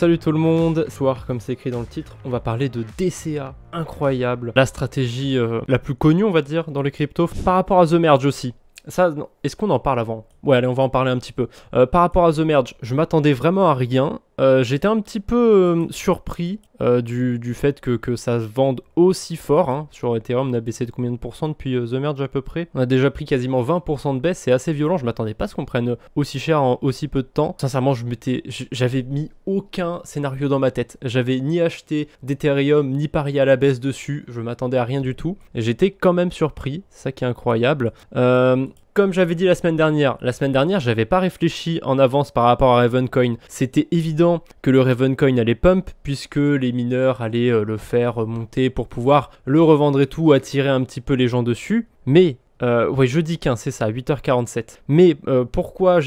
Salut tout le monde, ce soir comme c'est écrit dans le titre, on va parler de DCA, incroyable, la stratégie euh, la plus connue on va dire dans les crypto, par rapport à The Merge aussi. Ça, est-ce qu'on en parle avant Ouais, allez, on va en parler un petit peu. Euh, par rapport à The Merge, je m'attendais vraiment à rien. Euh, j'étais un petit peu euh, surpris du, du, fait que, que, ça se vende aussi fort. Hein. Sur Ethereum, on a baissé de combien de pourcents depuis The Merge à peu près On a déjà pris quasiment 20% de baisse, c'est assez violent. Je m'attendais pas à ce qu'on prenne aussi cher en aussi peu de temps. Sincèrement, je m'étais, j'avais mis aucun scénario dans ma tête. J'avais ni acheté d'Ethereum, ni parié à la baisse dessus. Je m'attendais à rien du tout. J'étais quand même surpris, c'est ça qui est incroyable comme j'avais dit la semaine dernière, la semaine dernière, j'avais pas réfléchi en avance par rapport à Ravencoin. C'était évident que le Ravencoin allait pump puisque les mineurs allaient euh, le faire monter pour pouvoir le revendre et tout, attirer un petit peu les gens dessus. Mais euh, ouais, jeudi 15, c'est ça, 8h47. Mais euh, pourquoi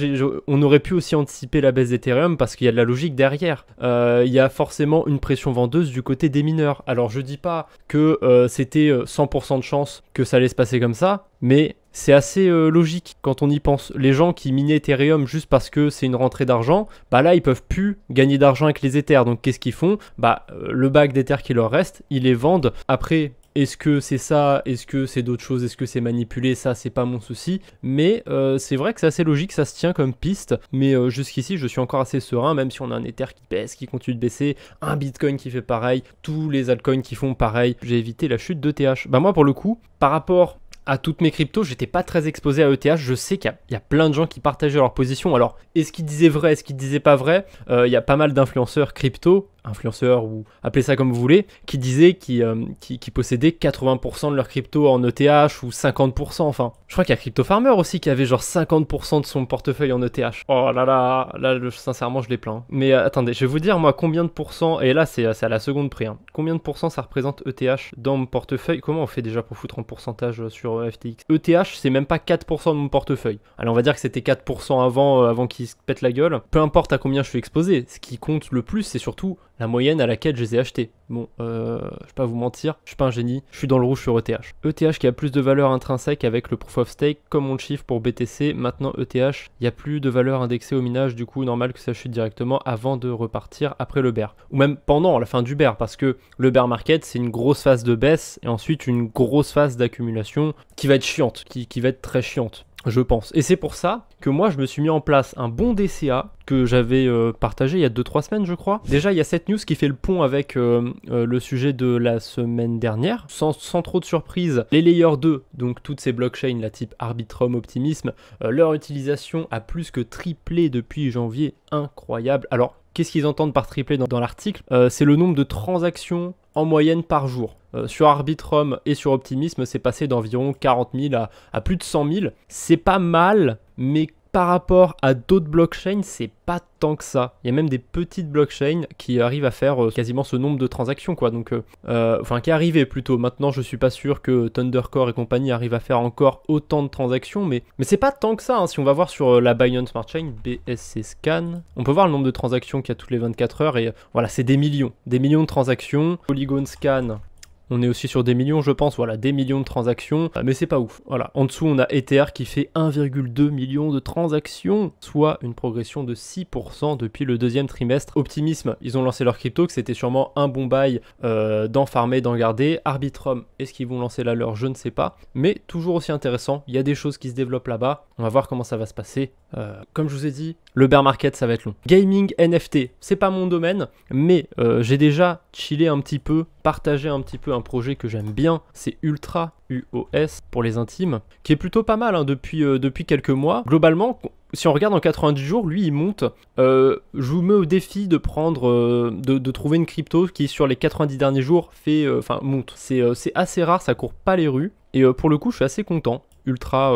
on aurait pu aussi anticiper la baisse d'Ethereum Parce qu'il y a de la logique derrière. Euh, il y a forcément une pression vendeuse du côté des mineurs. Alors je dis pas que euh, c'était 100% de chance que ça allait se passer comme ça, mais c'est assez logique quand on y pense. Les gens qui minaient Ethereum juste parce que c'est une rentrée d'argent, bah là ils peuvent plus gagner d'argent avec les Ethers. Donc qu'est-ce qu'ils font Bah le bac d'Ethers qui leur reste, ils les vendent après est-ce que c'est ça Est-ce que c'est d'autres choses Est-ce que c'est manipulé Ça, c'est pas mon souci. Mais euh, c'est vrai que c'est assez logique, ça se tient comme piste. Mais euh, jusqu'ici, je suis encore assez serein, même si on a un Ether qui baisse, qui continue de baisser, un Bitcoin qui fait pareil, tous les altcoins qui font pareil. J'ai évité la chute d'ETH. Bah moi, pour le coup, par rapport à toutes mes cryptos, j'étais pas très exposé à ETH. Je sais qu'il y, a plein de gens qui partageaient leur position. Alors, est-ce qu'ils disaient vrai, est-ce qu'ils disaient pas vrai euh, Il y a pas mal d'influenceurs crypto Influenceur ou appelez ça comme vous voulez, qui disait qu'ils qui, euh, qui possédaient 80% de leur crypto en ETH ou 50%. Enfin, je crois qu'il y a Crypto Farmer aussi qui avait genre 50% de son portefeuille en ETH. Oh là là, là, le sincèrement, je les plains. Mais euh, attendez, je vais vous dire, moi, combien de pourcents, et là, c'est euh, à la seconde près, hein, combien de pourcents ça représente ETH dans mon portefeuille Comment on fait déjà pour foutre en pourcentage sur FTX ETH, c'est même pas 4% de mon portefeuille. Alors, on va dire que c'était 4% avant, avant qu'il se pète la gueule. Peu importe à combien je suis exposé, ce qui compte le plus, c'est surtout la moyenne à laquelle je les ai achetés. Bon, euh, je vais pas vous mentir, je suis pas un génie, je suis dans le rouge sur ETH. ETH qui a plus de valeur intrinsèque avec le proof of stake, comme on le chiffre pour BTC, maintenant ETH, il y a plus de valeur indexée au minage, du coup normal que ça chute directement avant de repartir après le bear. Ou même pendant la fin du bear, parce que le bear market c'est une grosse phase de baisse et ensuite une grosse phase d'accumulation qui va être chiante, qui va être très chiante je pense. Et c'est pour ça que moi, je me suis mis en place un bon DCA que j'avais euh, partagé il y a 2-3 semaines, je crois. Déjà, il y a cette news qui fait le pont avec euh, euh, le sujet de la semaine dernière. Sans, trop de surprise, les layers 2, donc toutes ces blockchains, la type Arbitrum, Optimism, leur utilisation a plus que triplé depuis janvier. Incroyable. Alors, Qu'est-ce qu'ils entendent par triplé dans, l'article euh, C'est le nombre de transactions en moyenne par jour. Euh, sur Arbitrum et sur Optimism, c'est passé d'environ 40 000 à, à, plus de 100 000. C'est pas mal, mais par rapport à d'autres blockchains, c'est pas tant que ça. Il y a même des petites blockchains qui arrivent à faire euh, quasiment ce nombre de transactions, quoi. Donc, euh, euh, enfin, qui arrivaient plutôt. Maintenant, je suis pas sûr que Thundercore et compagnie arrivent à faire encore autant de transactions, mais, mais c'est pas tant que ça. Hein. Si on va voir sur la Binance Smart Chain, BSC Scan, on peut voir le nombre de transactions qu'il y a toutes les 24 heures, et voilà, c'est des millions. Des millions de transactions. Polygon Scan, on est aussi sur des millions, je pense, voilà, des millions de transactions, euh, mais c'est pas ouf. Voilà, en dessous, on a Ether qui fait 1,2 million de transactions, soit une progression de 6% depuis le deuxième trimestre. Optimisme, ils ont lancé leur crypto, que c'était sûrement un bon bail euh, d'en farmer, d'en garder. Arbitrum, est-ce qu'ils vont lancer la leur Je ne sais pas, mais toujours aussi intéressant. Il y a des choses qui se développent là-bas. On va voir comment ça va se passer. Euh, comme je vous ai dit, le bear market, ça va être long. Gaming, NFT, c'est pas mon domaine, mais euh, j'ai déjà chillé un petit peu, partagé un petit peu un projet que j'aime bien, c'est Ultra UOS pour les intimes, qui est plutôt pas mal hein, depuis, euh, depuis quelques mois. Globalement, si on regarde en 90 jours, lui il monte. Euh, je vous mets au défi de prendre, de, trouver une crypto qui sur les 90 derniers jours fait, enfin monte. C'est assez rare, ça court pas les rues. Et pour le coup, je suis assez content. Ultra,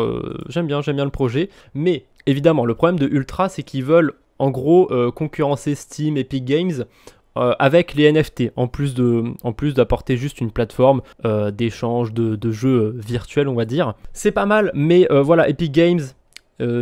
j'aime bien, j'aime bien le projet. Mais évidemment, le problème de Ultra, c'est qu'ils veulent en gros euh, concurrencer Steam, Epic Games euh, avec les NFT, en plus, d'apporter juste une plateforme euh, d'échange de, jeux virtuels, on va dire. C'est pas mal, mais voilà, Epic Games,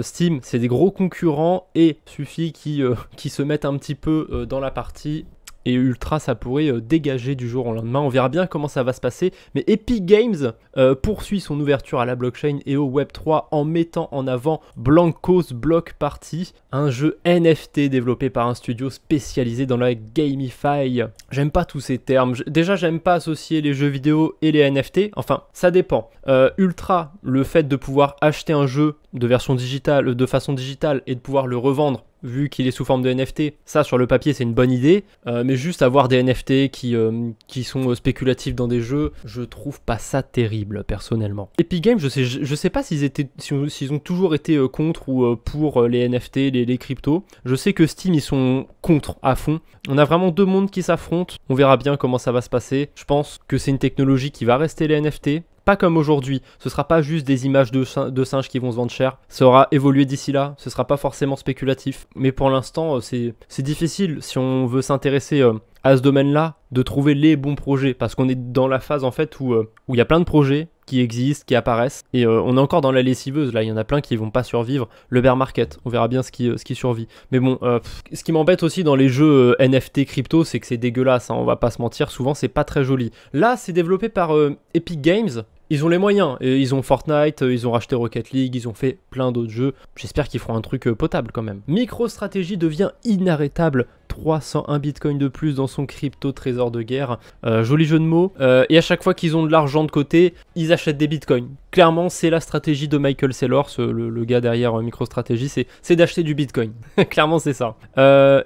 Steam, c'est des gros concurrents et suffit qu'ils se mettent un petit peu dans la partie et Ultra ça pourrait euh, dégager du jour au lendemain. On verra bien comment ça va se passer. Mais Epic Games euh, poursuit son ouverture à la blockchain et au Web3 en mettant en avant Blancos Block Party, un jeu NFT développé par un studio spécialisé dans la gamify. J'aime pas tous ces termes. Déjà j'aime pas associer les jeux vidéo et les NFT. Enfin, ça dépend. Euh, Ultra, le fait de pouvoir acheter un jeu de version digitale, de façon digitale et de pouvoir le revendre vu qu'il est sous forme de NFT. Ça, sur le papier, c'est une bonne idée, euh, mais juste avoir des NFT qui, euh, qui sont euh, spéculatifs dans des jeux, je trouve pas ça terrible, personnellement. Epic Games, je sais, je sais pas s'ils étaient, s'ils ont toujours été contre ou pour les NFT, les, les, cryptos. Je sais que Steam, ils sont contre à fond. On a vraiment deux mondes qui s'affrontent. On verra bien comment ça va se passer. Je pense que c'est une technologie qui va rester les NFT pas comme aujourd'hui. Ce sera pas juste des images de, singes qui vont se vendre cher. Ça aura évolué d'ici là. Ce sera pas forcément spéculatif. Mais pour l'instant, euh, c'est difficile si on veut s'intéresser euh, à ce domaine-là de trouver les bons projets parce qu'on est dans la phase en fait où euh, où il y a plein de projets qui existent, qui apparaissent et on est encore dans la lessiveuse là, il y en a plein qui vont pas survivre, le bear market, on verra bien ce qui ce qui survit. Mais bon, ce qui m'embête aussi dans les jeux NFT crypto, c'est que c'est dégueulasse, hein. on va pas se mentir, souvent c'est pas très joli. Là, c'est développé par Epic Games ils ont les moyens, et ils ont Fortnite, euh, ils ont racheté Rocket League, ils ont fait plein d'autres jeux. J'espère qu'ils feront un truc euh, potable quand même. Micro-stratégie devient inarrêtable 301 bitcoins de plus dans son crypto trésor de guerre. Euh, joli jeu de mots. Euh, et à chaque fois qu'ils ont de l'argent de côté, ils achètent des bitcoins. Clairement, c'est la stratégie de Michael Saylor, ce, le, gars derrière euh, MicroStrategy, c'est d'acheter du bitcoin. Clairement, c'est ça.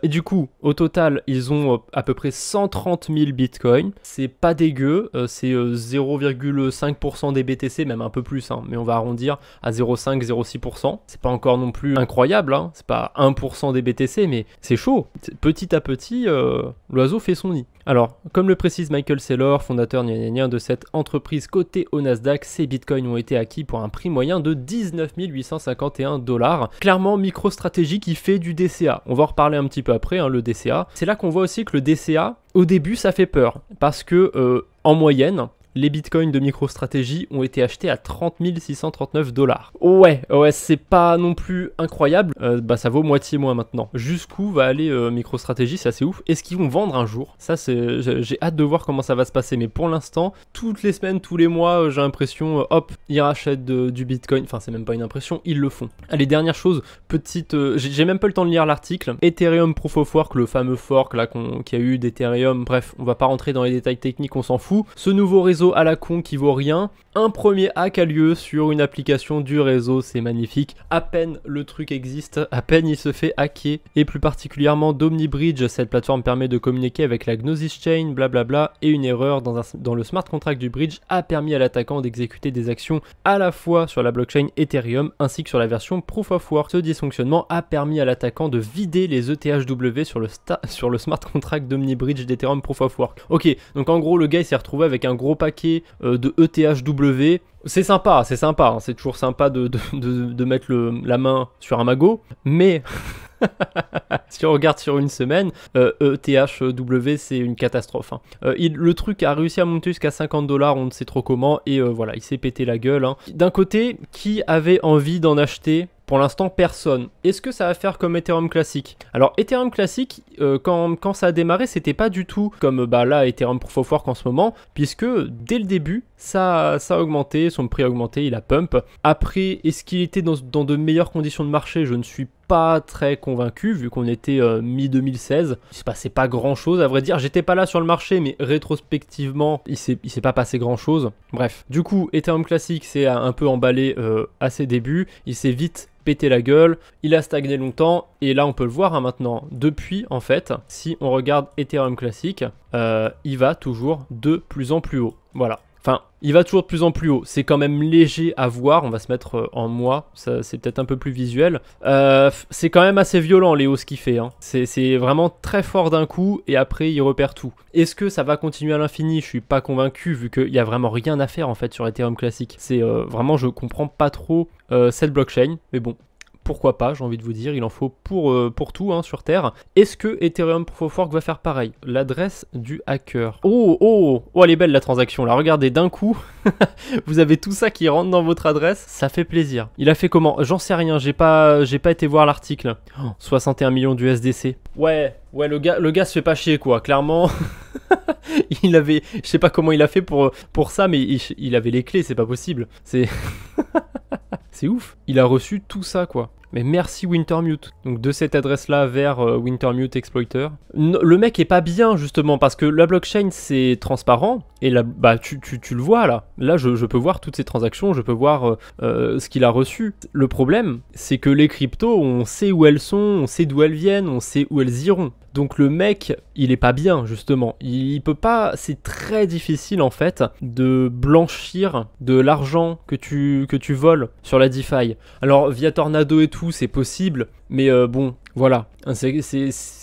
et du coup, au total, ils ont à peu près 130 000 bitcoins. C'est pas dégueu, c'est 0,5% des BTC, même un peu plus, hein. mais on va arrondir à 0,5-0,6%. C'est pas encore non plus incroyable, hein. c'est pas 1% des BTC, mais c'est chaud petit à petit, euh, l'oiseau fait son nid. Alors, comme le précise Michael Saylor, fondateur de cette entreprise cotée au Nasdaq, ces bitcoins ont été acquis pour un prix moyen de 19 851 dollars. Clairement, stratégie qui fait du DCA. On va en reparler un petit peu après, hein, le DCA. C'est là qu'on voit aussi que le DCA, au début, ça fait peur. Parce que, euh, en moyenne, les bitcoins de MicroStrategy ont été achetés à 30 639 dollars. Ouais, ouais, c'est pas non plus incroyable. Euh, bah, ça vaut moitié moins maintenant. Jusqu'où va aller euh, MicroStrategy C'est assez ouf. Est-ce qu'ils vont vendre un jour Ça, c'est, j'ai hâte de voir comment ça va se passer. Mais pour l'instant, toutes les semaines, tous les mois, euh, j'ai l'impression, euh, hop, ils rachètent du bitcoin. Enfin, c'est même pas une impression, ils le font. Allez, dernière chose, petite. j'ai même pas le temps de lire l'article. Ethereum Proof of Work, le fameux fork là qu'il y a eu d'Ethereum. Bref, on va pas rentrer dans les détails techniques, on s'en fout. Ce nouveau réseau à la con qui vaut rien, un premier hack a lieu sur une application du réseau, c'est magnifique. À peine le truc existe, à peine il se fait hacker. Et plus particulièrement d'OmniBridge, cette plateforme permet de communiquer avec la Gnosis Chain, blablabla, et une erreur dans, le smart contract du bridge a permis à l'attaquant d'exécuter des actions à la fois sur la blockchain Ethereum ainsi que sur la version Proof of Work. Ce dysfonctionnement a permis à l'attaquant de vider les ETHW sur le, sur le smart contract d'OmniBridge d'Ethereum Proof of Work. Ok, donc en gros le gars il s'est retrouvé avec un gros pack euh, de ETHW. C'est sympa, c'est sympa, hein. c'est toujours sympa de, de, mettre la main sur un magot, mais si on regarde sur une semaine, ETHW, euh, e c'est une catastrophe. Hein. Euh, le truc a réussi à monter jusqu'à 50 dollars, on ne sait trop comment, et voilà, il s'est pété la gueule. Hein. D'un côté, qui avait envie d'en acheter pour l'instant, personne. Est-ce que ça va faire comme Ethereum classique Alors, Ethereum classique, euh, quand, ça a démarré, c'était pas du tout comme euh, bah, là, Ethereum Proof of Work en ce moment, puisque dès le début, ça, ça a augmenté, son prix a augmenté, il a pump. Après, est-ce qu'il était dans, de meilleures conditions de marché Je ne suis pas très convaincu vu qu'on était euh, mi-2016. Il se passait pas grand chose à vrai dire. J'étais pas là sur le marché, mais rétrospectivement, il s'est pas passé grand chose. Bref. Du coup, Ethereum classique s'est un peu emballé à ses débuts. Il s'est vite pété la gueule, il a stagné longtemps, et là on peut le voir hein, maintenant. Depuis, en fait, si on regarde Ethereum classique, euh, il va toujours de plus en plus haut. Voilà. Enfin, il va toujours de plus en plus haut. C'est quand même léger à voir. On va se mettre euh, en moi. Ça, c'est peut-être un peu plus visuel. Euh, c'est quand même assez violent les ce qu'il fait. Hein. C'est vraiment très fort d'un coup et après il repère tout. Est-ce que ça va continuer à l'infini Je suis pas convaincu vu qu'il n'y a vraiment rien à faire en fait sur Ethereum classique. C'est euh, vraiment, je comprends pas trop cette blockchain. Mais bon, pourquoi pas, j'ai envie de vous dire, il en faut pour, euh, pour tout hein, sur Terre. Est-ce que Ethereum Work va faire pareil L'adresse du hacker. Oh, oh, oh, elle est belle la transaction là, regardez, d'un coup, vous avez tout ça qui rentre dans votre adresse, ça fait plaisir. Il a fait comment J'en sais rien, j'ai pas, j'ai pas été voir l'article. 61 millions du SDC. Ouais, ouais, le gars, le gars se fait pas chier quoi, clairement. il avait, je sais pas comment il a fait pour, pour ça, mais il avait les clés, c'est pas possible. C'est... C'est ouf. Il a reçu tout ça, quoi. Mais merci Wintermute. Donc de cette adresse-là vers euh, Wintermute Exploiter. le mec est pas bien justement parce que la blockchain c'est transparent et là bah tu, tu, le vois là. Là je, peux voir toutes ces transactions, je peux voir euh, euh, ce qu'il a reçu. Le problème c'est que les cryptos on sait où elles sont, on sait d'où elles viennent, on sait où elles iront. Donc le mec, il est pas bien justement. Il peut pas. C'est très difficile en fait de blanchir de l'argent que tu que tu voles sur la DeFi. Alors via Tornado et tout, c'est possible, mais euh, bon, voilà, hein, c'est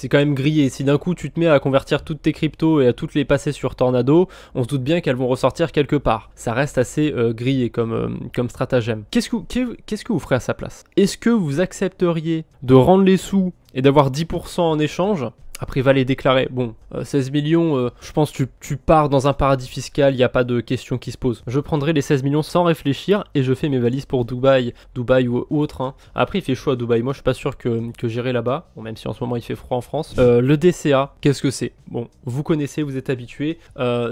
quand même grillé. Si d'un coup tu te mets à convertir toutes tes cryptos et à toutes les passer sur Tornado, on se doute bien qu'elles vont ressortir quelque part. Ça reste assez euh, grillé comme, euh, stratagème. Qu'est-ce que vous ferez à sa place Est-ce que vous accepteriez de rendre les sous et d'avoir 10% en échange, après, il va les déclarer. Bon, 16 euh, millions, euh, je pense que tu, pars dans un paradis fiscal, il n'y a pas de question qui se pose. Je prendrai les 16 millions sans réfléchir et je fais mes valises pour Dubaï, Dubaï ou autre. Hein. Après, il fait chaud à Dubaï. Moi, je suis pas sûr que, j'irai là-bas, même si en ce moment il fait froid en France. Euh, le DCA, qu'est-ce que c'est Bon, vous connaissez, vous êtes habitué.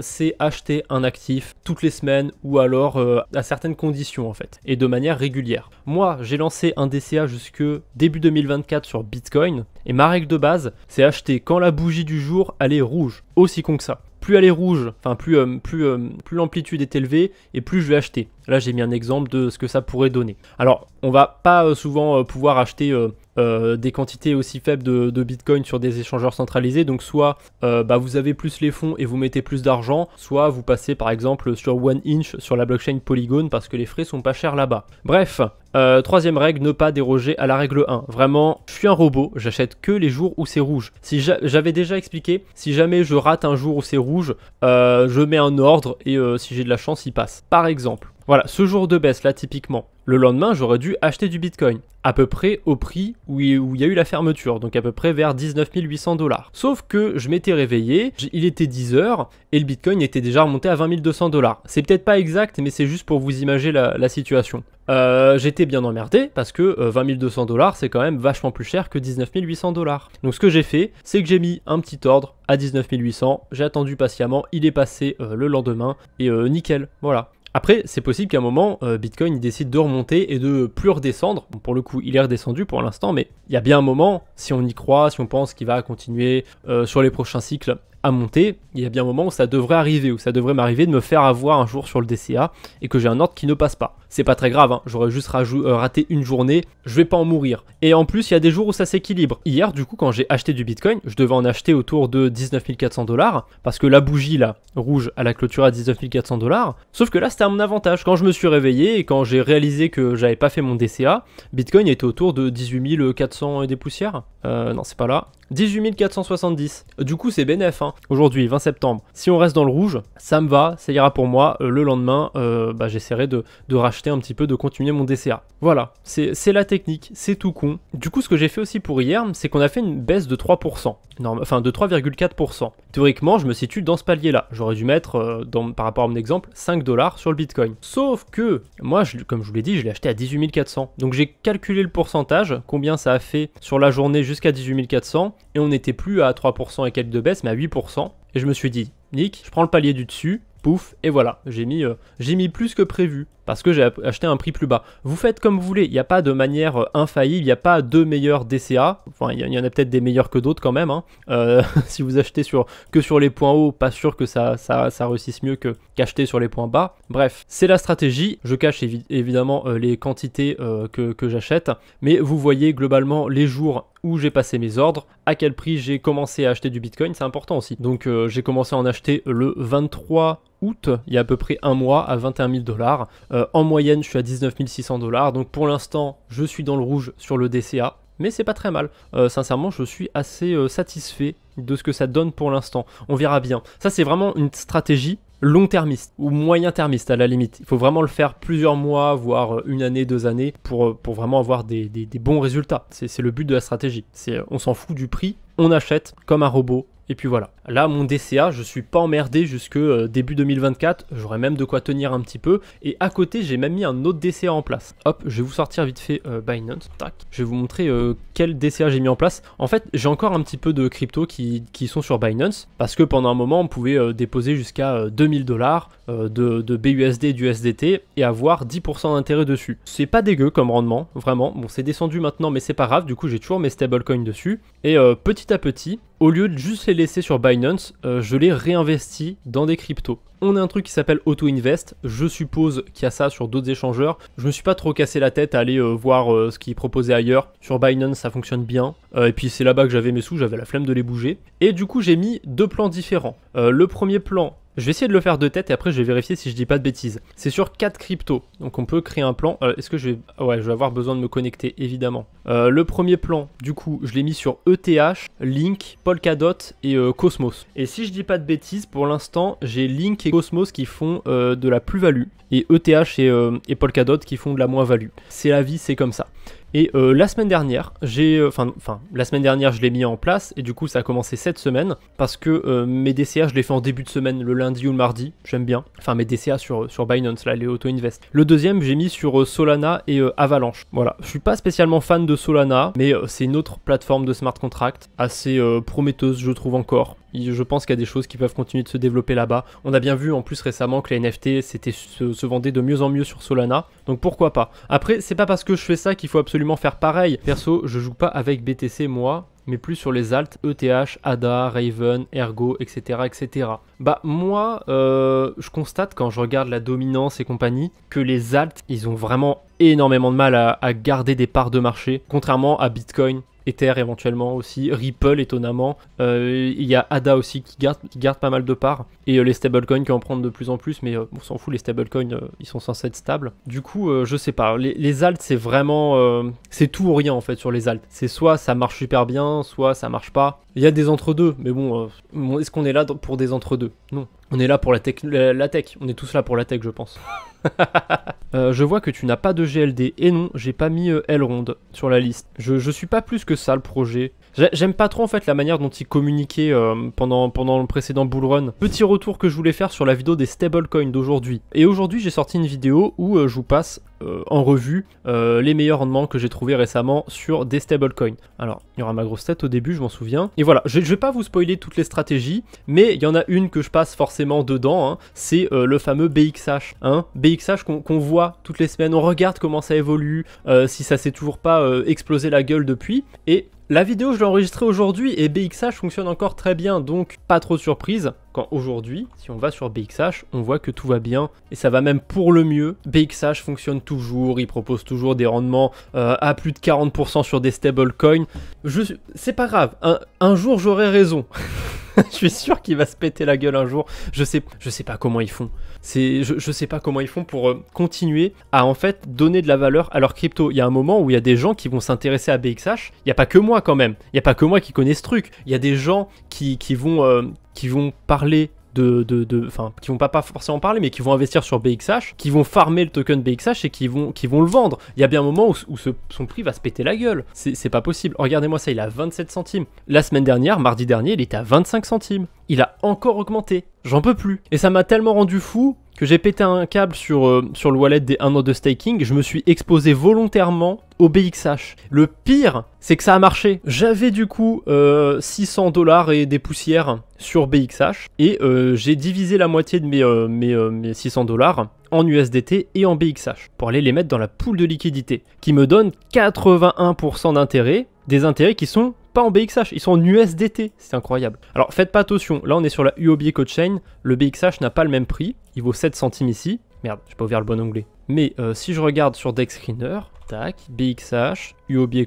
c'est acheter un actif toutes les semaines ou alors à certaines conditions en fait, et de manière régulière. Moi, j'ai lancé un DCA jusque début 2024 sur Bitcoin et ma règle de base, c'est acheter quand la bougie du jour, elle est rouge. Aussi con que ça. Plus elle est rouge, enfin plus, euh, plus, euh, plus l'amplitude est élevée, et plus je vais acheter. Là, j'ai mis un exemple de ce que ça pourrait donner. Alors, on va pas euh, souvent pouvoir acheter euh, des quantités aussi faibles de, Bitcoin sur des échangeurs centralisés. Donc soit euh, bah, vous avez plus les fonds et vous mettez plus d'argent, soit vous passez par exemple sur 1inch sur la blockchain Polygon parce que les frais sont pas chers là-bas. Bref, euh, troisième règle, ne pas déroger à la règle 1. Vraiment, je suis un robot, j'achète que les jours où c'est rouge. Si j'avais déjà expliqué, si jamais je rate un jour où c'est rouge, je mets un ordre et si j'ai de la chance, il passe. Par exemple. Voilà, ce jour de baisse là typiquement, le lendemain, j'aurais dû acheter du Bitcoin, à peu près au prix où il y a eu la fermeture, donc à peu près vers 19 800 dollars. Sauf que je m'étais réveillé, il était 10 heures et le Bitcoin était déjà remonté à 20 200 dollars. C'est peut-être pas exact, mais c'est juste pour vous imaginer la, situation. Euh, j'étais bien emmerdé parce que 20 euh, 200 dollars c'est quand même vachement plus cher que 19 800 dollars. Donc ce que j'ai fait, c'est que j'ai mis un petit ordre à 19 800, j'ai attendu patiemment, il est passé euh, le lendemain et nickel, voilà. Après, c'est possible qu'à un moment, euh, Bitcoin décide de remonter et de plus redescendre. pour le coup, il est redescendu pour l'instant, mais il y a bien un moment, si on y croit, si on pense qu'il va continuer euh, sur les prochains cycles à monter, il y a bien un moment où ça devrait arriver, où ça devrait m'arriver de me faire avoir un jour sur le DCA et que j'ai un ordre qui ne passe pas. C'est pas très grave, hein. j'aurais juste euh, raté une journée, je vais pas en mourir. Et en plus, il y a des jours où ça s'équilibre. Hier, du coup, quand j'ai acheté du Bitcoin, je devais en acheter autour de 19 400 dollars parce que la bougie là, rouge, à la clôture à 19 400 dollars. Sauf que là, c'était à mon avantage. Quand je me suis réveillé et quand j'ai réalisé que j'avais pas fait mon DCA, Bitcoin était autour de 18 400 et des poussières. Euh, non, c'est pas là. 18 470. Du coup, c'est bénef. Hein. Aujourd'hui, 20 septembre. Si on reste dans le rouge, ça me va, ça ira pour moi. Euh, le lendemain, euh, bah, j'essaierai de, racheter un petit peu, de continuer mon DCA. Voilà, c'est la technique, c'est tout con. Du coup, ce que j'ai fait aussi pour hier, c'est qu'on a fait une baisse de 3%. enfin, de 3,4%. Théoriquement, je me situe dans ce palier-là. J'aurais dû mettre, euh, par rapport à mon exemple, 5 dollars sur le Bitcoin. Sauf que, moi, comme je vous l'ai dit, je l'ai acheté à 18 400. Donc j'ai calculé le pourcentage, combien ça a fait sur la journée jusqu'à 18 400 et on n'était plus à 3% et quelques de baisse, mais à 8%. Et je me suis dit, Nick, je prends le palier du dessus, pouf, et voilà, j'ai mis, euh, j'ai mis plus que prévu parce que j'ai acheté un prix plus bas. Vous faites comme vous voulez, il n'y a pas de manière euh, infaillible, il n'y a pas de meilleur DCA, enfin il y en a peut-être des meilleurs que d'autres quand même. Hein. Euh, si vous achetez sur, que sur les points hauts, pas sûr que ça, ça, réussisse mieux que qu'acheter sur les points bas. Bref, c'est la stratégie, je cache évidemment euh, les quantités que, que j'achète, mais vous voyez globalement les jours où j'ai passé mes ordres, à quel prix j'ai commencé à acheter du Bitcoin, c'est important aussi. Donc j'ai commencé à en acheter le 23 août, il y a à peu près un mois, à 21 000 dollars. Euh, en moyenne, je suis à 19 600 dollars. Donc pour l'instant, je suis dans le rouge sur le DCA. Mais c'est pas très mal. Euh, sincèrement, je suis assez euh, satisfait de ce que ça donne pour l'instant. On verra bien. Ça, c'est vraiment une stratégie long-termiste ou moyen-termiste à la limite. Il faut vraiment le faire plusieurs mois, voire une année, deux années, pour, pour vraiment avoir des, des bons résultats. C'est le but de la stratégie. On s'en fout du prix, on achète comme un robot et puis voilà. Là, mon DCA, je suis pas emmerdé jusque euh, début 2024. J'aurais même de quoi tenir un petit peu. Et à côté, j'ai même mis un autre DCA en place. Hop, je vais vous sortir vite fait euh, Binance. Tac. Je vais vous montrer euh, quel DCA j'ai mis en place. En fait, j'ai encore un petit peu de crypto qui, sont sur Binance. Parce que pendant un moment, on pouvait déposer jusqu'à 2000 dollars de, BUSD et d'USDT et avoir 10% d'intérêt dessus. C'est pas dégueu comme rendement, vraiment. Bon, c'est descendu maintenant, mais c'est pas grave. Du coup, j'ai toujours mes stablecoins dessus. Et petit à petit, au lieu de juste les laisser sur Binance, euh, je les réinvestis dans des cryptos. On a un truc qui s'appelle auto-invest. Je suppose qu'il y a ça sur d'autres échangeurs. Je me suis pas trop cassé la tête à aller euh, voir euh, ce qui proposait ailleurs. Sur Binance, ça fonctionne bien. et puis c'est là-bas que j'avais mes sous, j'avais la flemme de les bouger. Et du coup, j'ai mis deux plans différents. le premier plan, je vais essayer de le faire de tête et après je vais vérifier si je dis pas de bêtises. C'est sur 4 cryptos, donc on peut créer un plan. Euh, est-ce que je vais... Ouais, je vais avoir besoin de me connecter, évidemment. Euh, le premier plan, du coup, je l'ai mis sur ETH, Link, Polkadot et euh, Cosmos. Et si je dis pas de bêtises, pour l'instant, j'ai Link et Cosmos qui font de la plus-value et e ETH et Polkadot qui font de la moins-value. C'est la vie, c'est comme ça. Et euh, la semaine dernière, j'ai, euh, enfin, enfin, la semaine dernière, je l'ai mis en place et du coup, ça a commencé cette semaine parce que euh, mes DCA, je les fais en début de semaine, le lundi ou le mardi. J'aime bien. Enfin, mes DCA sur, sur Binance, là, les auto invest. Le deuxième, j'ai mis sur Solana et Avalanche. Voilà. Je suis pas spécialement fan de Solana, mais c'est une autre plateforme de smart contract assez prometteuse, je trouve encore je pense qu'il y a des choses qui peuvent continuer de se développer là-bas. On a bien vu en plus récemment que les NFT se, se vendaient de mieux en mieux sur Solana, donc pourquoi pas. Après, c'est pas parce que je fais ça qu'il faut absolument faire pareil. Perso, je joue pas avec BTC moi, mais plus sur les alt, ETH, ADA, Raven, Ergo, etc. etc. Bah moi, euh, je constate quand je regarde la dominance et compagnie que les alt, ils ont vraiment énormément de mal à garder des parts de marché, contrairement à Bitcoin Ether éventuellement aussi, Ripple étonnamment. Euh, il y a ADA aussi qui garde, garde pas mal de parts. Et les euh, les stablecoins qui en prennent de plus en plus, mais euh, on s'en fout, les stablecoins ils sont censés être stables. Du coup, je sais pas. Les, les alts c'est vraiment. c'est tout ou rien en fait sur les alts. C'est soit ça marche super bien, soit ça marche pas. Il y a des entre-deux, mais bon, euh, est-ce qu'on est là pour des entre-deux Non. On est là pour la tech, la, tech, On est tous là pour la tech, je pense. Euh, je vois que tu n'as pas de GLD. Et non, j'ai pas mis euh, L Ronde sur la liste. Je, je suis pas plus que ça, le projet. J'aime pas trop en fait la manière dont ils communiquaient euh, pendant, pendant le précédent bull run. Petit retour que je voulais faire sur la vidéo des stablecoins d'aujourd'hui. Et aujourd'hui j'ai sorti une vidéo où euh, je vous passe euh, en revue les meilleurs rendements que j'ai trouvé récemment sur des stablecoins. Alors il y aura ma grosse tête au début, je m'en souviens. Et voilà, je, vais pas vous spoiler toutes les stratégies, mais il y en a une que je passe forcément dedans, hein. c'est le fameux BXH. Hein, BXH qu'on voit toutes les semaines, on regarde comment ça évolue, si ça s'est toujours pas explosé la gueule depuis. Et la vidéo, je l'ai enregistrée aujourd'hui et BXH fonctionne encore très bien, donc pas trop de surprise. Quand aujourd'hui, si on va sur BXH, on voit que tout va bien et ça va même pour le mieux. BXH fonctionne toujours, il propose toujours des rendements euh, à plus de 40% sur des stablecoins. Je... C'est pas grave, un jour j'aurai raison. je suis sûr qu'il va se péter la gueule un jour. Je sais, je sais pas comment ils font. C'est, je, sais pas comment ils font pour euh, continuer à en fait donner de la valeur à leur crypto. Il y a un moment où il y a des gens qui vont s'intéresser à BXH. Il n'y a pas que moi quand même. Il n'y a pas que moi qui connais ce truc. Il y a des gens qui, vont, euh, qui vont parler de, de, qui vont pas, forcément parler, mais qui vont investir sur BXH, qui vont farmer le token BXH et qui vont, qui vont le vendre. Il y a bien un moment où, son prix va se péter la gueule. C'est pas possible. Regardez-moi ça, il est à 27 centimes. La semaine dernière, mardi dernier, il était à 25 centimes il a encore augmenté. J'en peux plus. Et ça m'a tellement rendu fou que j'ai pété un câble sur, euh, sur le wallet des 1 an de staking, je me suis exposé volontairement au BXH. Le pire, c'est que ça a marché. J'avais du coup 600 euh, dollars et des poussières sur BXH et euh, j'ai divisé la moitié de mes, mes, 600 dollars en USDT et en BXH pour aller les mettre dans la poule de liquidité qui me donne 81% d'intérêt, des intérêts qui sont pas en BXH, ils sont en USDT, c'est incroyable. Alors faites pas attention, là on est sur la UOB Ecochain, le BXH n'a pas le même prix, il vaut 7 centimes ici. Merde, j'ai pas ouvert le bon onglet. Mais euh, si je regarde sur Dex tac, BXH, UOB et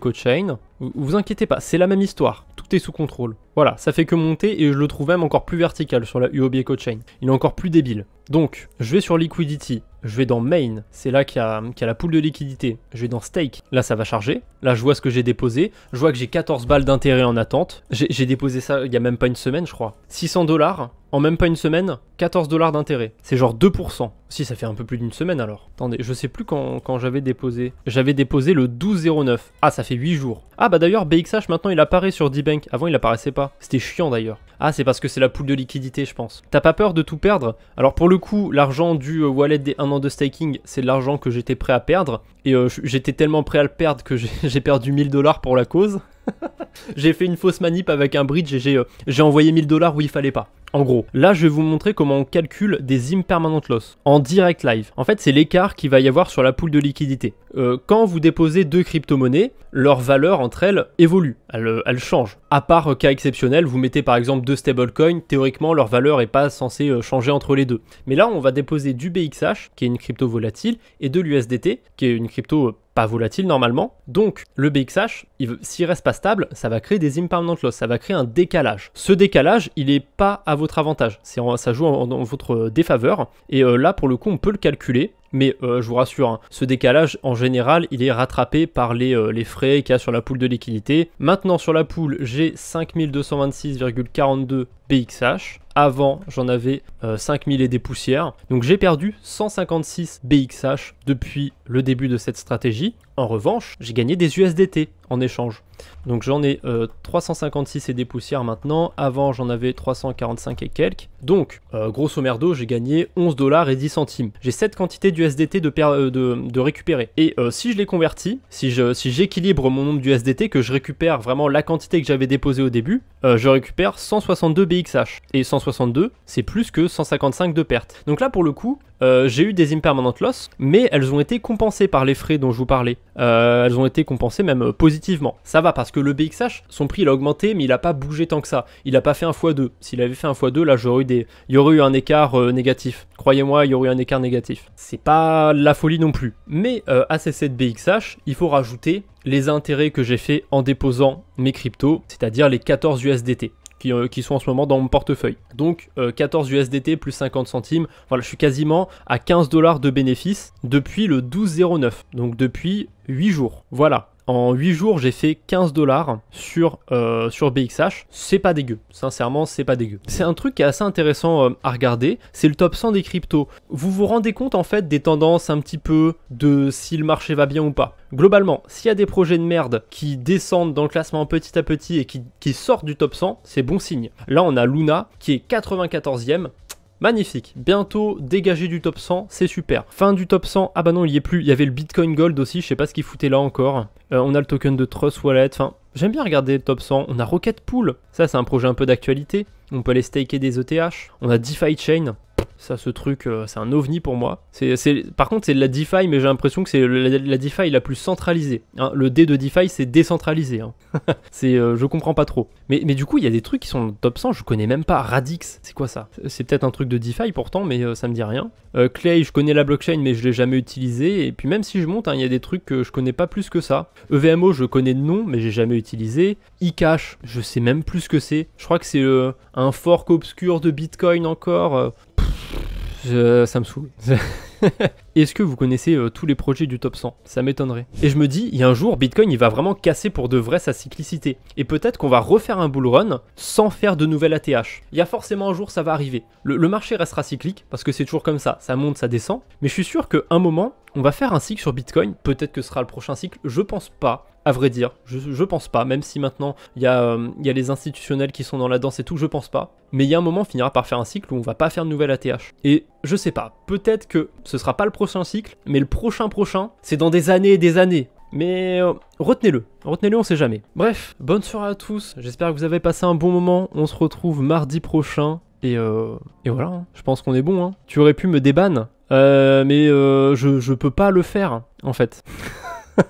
vous inquiétez pas, c'est la même histoire, tout est sous contrôle. Voilà, ça fait que monter et je le trouve même encore plus vertical sur la UOB EcoChain. Il est encore plus débile. Donc, je vais sur Liquidity, je vais dans Main, c'est là qu'il y, a, la poule de liquidité. Je vais dans Stake, là ça va charger. Là, je vois ce que j'ai déposé. Je vois que j'ai 14 balles d'intérêt en attente. J'ai déposé ça il y a même pas une semaine, je crois. 600 dollars, en même pas une semaine, 14 dollars d'intérêt. C'est genre 2%. Si, ça fait un peu plus d'une semaine alors. Attendez, je sais plus quand, j'avais déposé. J'avais déposé le 12,09. Ah, ça fait 8 jours. Ah, bah d'ailleurs, BXH maintenant il apparaît sur D-Bank. Avant, il apparaissait pas. C'était chiant d'ailleurs. Ah, c'est parce que c'est la poule de liquidité, je pense. T'as pas peur de tout perdre Alors pour le coup, l'argent du euh, wallet des 1 an de staking, c'est l'argent que j'étais prêt à perdre. Et euh, j'étais tellement prêt à le perdre que j'ai perdu 1000 dollars pour la cause j'ai fait une fausse manip avec un bridge et j'ai euh, envoyé 1000 dollars où il fallait pas. En gros, là je vais vous montrer comment on calcule des impermanent loss en direct live. En fait, c'est l'écart qu'il va y avoir sur la poule de liquidité. Euh, quand vous déposez deux crypto-monnaies, leur valeur entre elles évolue, elle, euh, change. À part cas exceptionnel, vous mettez par exemple deux stablecoins, théoriquement leur valeur n'est pas censée changer entre les deux. Mais là, on va déposer du BXH, qui est une crypto volatile, et de l'USDT, qui est une crypto pas volatile normalement. Donc le BXH, s'il reste pas stable, ça va créer des impermanent loss, ça va créer un décalage. Ce décalage, il n'est pas à votre avantage, ça joue en, votre défaveur. Et euh, là, pour le coup, on peut le calculer. Mais euh, je vous rassure, hein, ce décalage en général, il est rattrapé par euh, les, frais qu'il y a sur la poule de liquidité. Maintenant sur la poule, j'ai 5226,42 BXH. Avant, j'en avais 5000 et des poussières. Donc j'ai perdu 156 BXH depuis le début de cette stratégie. En revanche, j'ai gagné des USDT en échange. Donc j'en ai 356 euh, et des poussières maintenant. Avant, j'en avais 345 et quelques. Donc, euh, grosso merdo, j'ai gagné 11 dollars et 10 centimes. J'ai cette quantité d'USDT euh, de, de, récupérer. Et si je les convertis, si j'équilibre mon nombre d'USDT, que je récupère vraiment la quantité que j'avais déposée au début, je récupère 162 BXH. Et 162, c'est plus que 155 de perte. Donc là, pour le coup, j'ai eu des impermanent loss, mais elles ont été compensées par les frais dont je vous parlais. elles ont été compensées même positivement. Ça va parce que le BXH, son prix il a augmenté, mais il n'a pas bougé tant que ça. Il n'a pas fait un x2. S'il avait fait un x2, là j'aurais eu des, il y aurait eu un écart euh, négatif. Croyez-moi, il y aurait eu un écart négatif. C'est pas la folie non plus. Mais euh, à ces 7 BXH, il faut rajouter les intérêts que j'ai fait en déposant mes cryptos, c'est-à-dire les 14 USDT euh, qui, sont en ce moment dans mon portefeuille. Donc 14 USDT plus 50 centimes, voilà, je suis quasiment à 15 dollars de bénéfice depuis le 12,09, donc depuis 8 jours. Voilà, en 8 jours, j'ai fait 15 dollars sur, euh, sur BXH. C'est pas dégueu. Sincèrement, c'est pas dégueu. C'est un truc qui est assez intéressant euh, à regarder. C'est le top 100 des cryptos. Vous vous rendez compte en fait des tendances un petit peu de si le marché va bien ou pas. Globalement, s'il y a des projets de merde qui descendent dans le classement petit à petit et qui, qui sortent du top 100, c'est bon signe. Là, on a Luna qui est 94e Magnifique. Bientôt dégagé du top 100, c'est super. Fin du top 100, ah bah non, il y est plus. Il y avait le Bitcoin Gold aussi, je sais pas ce qu'il foutait là encore. Euh, on a le token de Trust Wallet, enfin, j'aime bien regarder le top 100. On a Rocket Pool, ça c'est un projet un peu d'actualité. On peut aller staker des ETH. On a DeFi Chain, ça, ce truc, euh, c'est un ovni pour moi. C'est, par contre, c'est de la DeFi, mais j'ai l'impression que c'est la, DeFi la plus centralisée. Hein. Le D de DeFi, c'est décentralisé. Hein. c'est, euh, je comprends pas trop. Mais, du coup, il y a des trucs qui sont top 100, je connais même pas. Radix, c'est quoi ça C'est peut-être un truc de DeFi pourtant, mais euh, ça me dit rien. Clay, je connais la blockchain, mais je l'ai jamais utilisé. Et puis même si je monte, hein, il y a des trucs que je connais pas plus que ça. EVMO, je connais de nom, mais j'ai jamais utilisé. eCash, je sais même plus ce que c'est. Je crois que c'est un fork obscur de Bitcoin encore ça me saoule. Est-ce que vous connaissez euh, tous les projets du top 100 Ça m'étonnerait. Et je me dis, il y a un jour, Bitcoin, il va vraiment casser pour de vrai sa cyclicité. Et peut-être qu'on va refaire un bull run sans faire de nouvelles ATH. Il y a forcément un jour, ça va arriver. Le, marché restera cyclique, parce que c'est toujours comme ça. Ça monte, ça descend. Mais je suis sûr qu'à un moment, on va faire un cycle sur Bitcoin. Peut-être que ce sera le prochain cycle. Je pense pas. À vrai dire, je, pense pas, même si maintenant euh, il y, a les institutionnels qui sont dans la danse et tout, je pense pas. Mais il y a un moment, on finira par faire un cycle où on va pas faire de nouvelles ATH. Et je sais pas, peut-être que ce sera pas le prochain cycle, mais le prochain prochain, c'est dans des années et des années. Mais euh, retenez-le, retenez-le, on sait jamais. Bref, bonne soirée à tous, j'espère que vous avez passé un bon moment, on se retrouve mardi prochain, et, euh, et voilà, hein. je pense qu'on est bon. Hein. Tu aurais pu me déban? Euh, mais je, je peux pas le faire, en fait.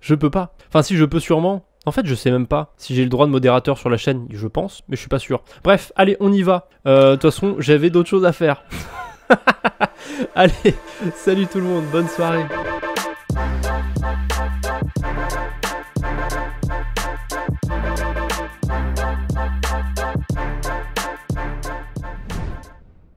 je peux pas. Enfin si, je peux sûrement, en fait, je sais même pas si j'ai le droit de modérateur sur la chaîne, je pense, mais je suis pas sûr. Bref, allez, on y va. De toute façon, j'avais d'autres choses à faire. Allez, salut tout le monde, bonne soirée.